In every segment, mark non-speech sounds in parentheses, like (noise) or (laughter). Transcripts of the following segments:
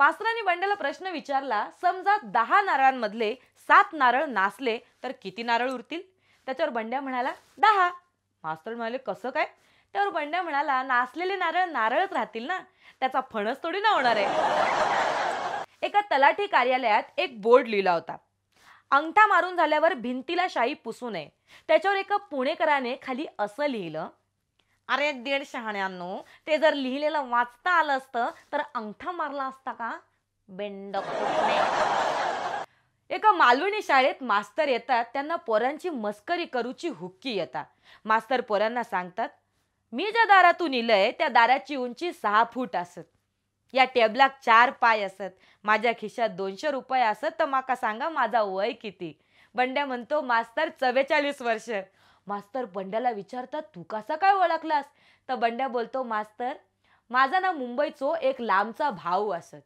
मास्तरांनी बंड्याला प्रश्न विचारला समजा दहा नारळांमधले सात नारळ नासले तर किती नारळ उरतील त्याच्यावर बंड्या म्हणाला दहा मास्तर म्हणाले कसं काय त्यावर बंड्या म्हणाला नाचलेले नारळ नारळच राहतील ना त्याचा फणस थोडी ना होणार आहे एका तलाठी कार्यालयात एक बोर्ड लिहिला होता अंगठा मारून झाल्यावर भिंतीला शाई पुसू नये त्याच्यावर एका पुणेकराने खाली असं लिहिलं अरे दीड शहाण्यांनो ते जर लिहिलेलं वाचता आलं असतं तर अंगठा मारला असता का बेंड एका मालवणी शाळेत मास्तर येतात त्यांना पोरांची मस्करी करूची हुक्की येतात मास्तर पोरांना सांगतात मी ज्या दारातून इलंय त्या दाराची उंची सहा फूट असत या टेबलाक चार पाय असत माझ्या खिशात दोनशे रुपये असत तर माका सांगा माझा वय किती बंड्या म्हणतो मास्तर चव्वेचाळीस वर्ष मास्तर बंड्याला विचारतात तू कसा काय ओळखलास तर बंड्या बोलतो मास्तर माझा ना मुंबईचो एक लांबचा भाऊ असत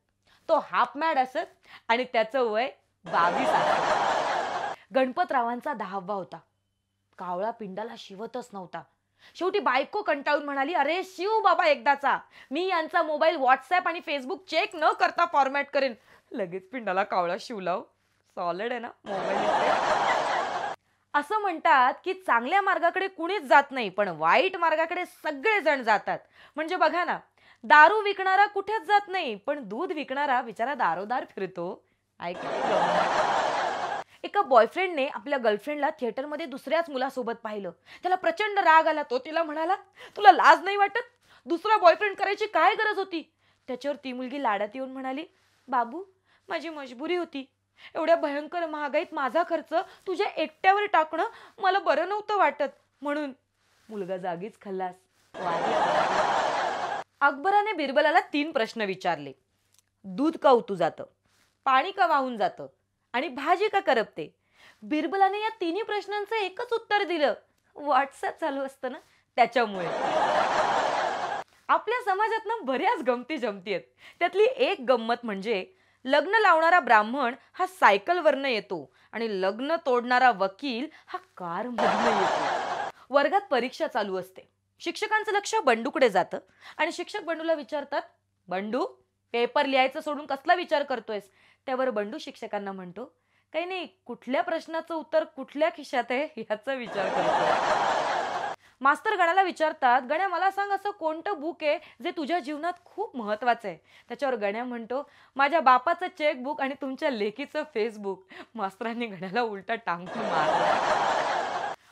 तो हाफ मॅड असत आणि त्याचं वय बावीस गणपतरावांचा दहावा होता कावळा पिंडाला शिवतच नव्हता शेवटी बायको कंटाळून म्हणाली अरे शिव बाबा एकदाचा मी यांचा मोबाईल व्हॉट्सअप आणि फेसबुक चेक न करता फॉर्मॅट करेन लगेच पिंडाला कावळा शिवलाव हो. सॉलिड आहे ना मोबाईल असं म्हणतात की चांगल्या मार्गाकडे कुणीच जात नाही पण वाईट मार्गाकडे सगळेजण जातात म्हणजे बघा ना दारू विकणारा कुठेच जात नाही पण दूध विकणारा बिचारा दारोदार फिरतो ऐक एका बॉयफ्रेंडने आपल्या गर्लफ्रेंडला थिएटरमध्ये दुसऱ्याच मुलासोबत पाहिलं त्याला प्रचंड राग आला तो तिला म्हणाला तुला लाज नाही वाटत दुसरा बॉयफ्रेंड करायची काय गरज होती त्याच्यावर ती मुलगी लाडात येऊन म्हणाली बाबू माझी मजबुरी होती एवढ्या भयंकर महागाईत माझा खर्च तुझ्या एकट्यावर टाकणं मला बरं नव्हतं वाटत म्हणून मुलगा जागीच खल्लास अकबराने बिरबला तीन प्रश्न विचारले दूध का उतू जातं पाणी का वाहून जातं आणि भाजी का करपते बिरबलाने या तिन्ही प्रश्नांचं एकच उत्तर दिलं व्हॉट्सअप चालू असतं ना त्याच्यामुळे आपल्या समाजातनं बऱ्याच गमती जमती आहेत त्यातली एक गंमत म्हणजे लग्न लावणारा ब्राह्मण हा सायकलवरनं येतो आणि लग्न तोडणारा वकील हा कारमधनं येतो वर्गात परीक्षा चालू असते शिक्षकांचं लक्ष बंडूकडे जातं आणि शिक्षक बंडूला विचारतात बंडू पेपर लिहायचं सोडून कसला विचार करतोयस त्यावर बंडू शिक्षकांना म्हणतो काही नाही कुठल्या प्रश्नाचं उत्तर कुठल्या खिशात आहे याचा विचार करतो मास्तर गण्याला विचारतात गण्या मला सांग असं कोणतं बुक आहे जे तुझ्या जीवनात खूप महत्त्वाचं आहे त्याच्यावर गण्या म्हणतो माझ्या बापाचं चेकबुक आणि तुमच्या लेखीचं फेसबुक मास्तरांनी गण्याला उलटा टांगून मारला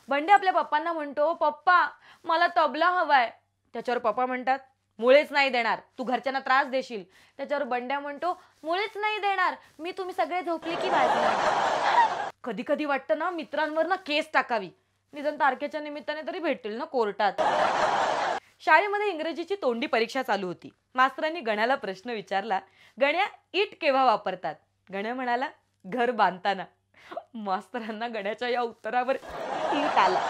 बंडे आपल्या पप्पांना म्हणतो पप्पा मला तबला हवाय त्याच्यावर पप्पा म्हणतात मुळेच नाही देणार तू घरच्यांना त्रास देशील त्याच्यावर बंड्या म्हणतो मुळेच नाही देणार मी तुम्ही सगळे झोपले की बाहेर कधी कधी वाटतं ना मित्रांवर ना केस टाकावी निधन तारखेच्या निमित्ताने तरी भेटतील ना कोर्टात शाळेमध्ये इंग्रजीची तोंडी परीक्षा चालू होती मास्तरांनी गण्याला प्रश्न विचारला गण्या इट केव्हा वापरतात गण्या म्हणाला घर बांधताना मास्तरांना गण्याच्या या उत्तरावर इट आला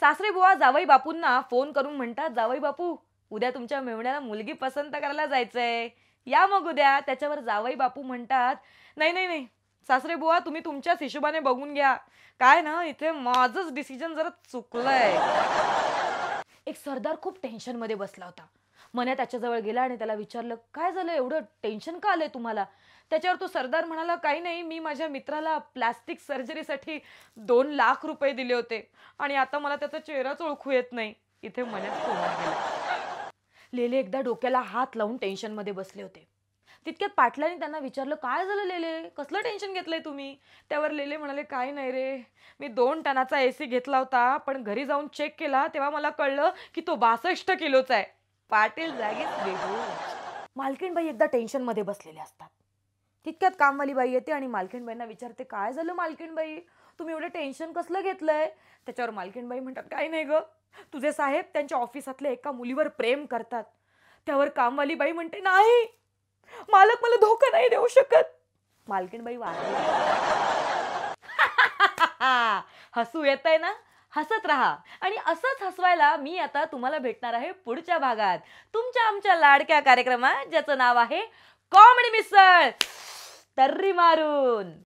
सासरे बुवा जावई बापूंना फोन करून म्हणतात जावई बापू उद्या तुमच्या मेवण्याला मुलगी पसंत करायला जायचंय या मग उद्या त्याच्यावर जावई बापू म्हणतात नाही नाही नाही सासरे बुवा तुम्ही तुमच्याच हिशोबाने बघून घ्या काय ना इथे माझंच डिसिजन जरा चुकलंय एक सरदार खूप टेन्शन मध्ये बसला होता मन्या त्याच्याजवळ गेला आणि त्याला विचारलं काय झालं एवढं टेन्शन का आलंय तुम्हाला त्याच्यावर तो सरदार म्हणाला काही नाही मी माझ्या मित्राला प्लास्टिक सर्जरीसाठी दोन लाख रुपये दिले होते आणि आता मला त्याचा चेहराच ओळखू येत नाही इथे मन्यात लेले एकदा डोक्याला हात लावून टेन्शनमध्ये बसले होते तितक्यात पाटलांनी त्यांना विचारलं काय झालं लेले कसलं टेन्शन घेतलंय तुम्ही त्यावर लेले म्हणाले काय नाही रे मी दोन टनाचा ए घेतला होता पण घरी जाऊन चेक केला तेव्हा मला कळलं की तो बासष्ट किलोचा आहे पाटील जागीच मालकीण मालकीणबाई एकदा टेन्शनमध्ये बसलेले असतात तितक्यात कामवाली बाई येते आणि मालकीणबाईंना विचारते काय झालं मालकीणबाई तुम्ही एवढं टेन्शन कसलं घेतलंय त्याच्यावर मालकीणबाई म्हणतात काय नाही ग तुझे साहेब त्यांच्या ऑफिसातल्या एका मुलीवर प्रेम करतात त्यावर कामवाली बाई म्हणते नाही मालक मला धोका नाही देऊ शकत मालकीणबाई वा (laughs) हसू येत आहे ना हसत राहा आणि असंच हसवायला मी आता तुम्हाला भेटणार आहे पुढच्या भागात तुमच्या आमच्या लाडक्या कार्यक्रमात ज्याचं नाव आहे कॉमेडी मिसळ तर्री मारून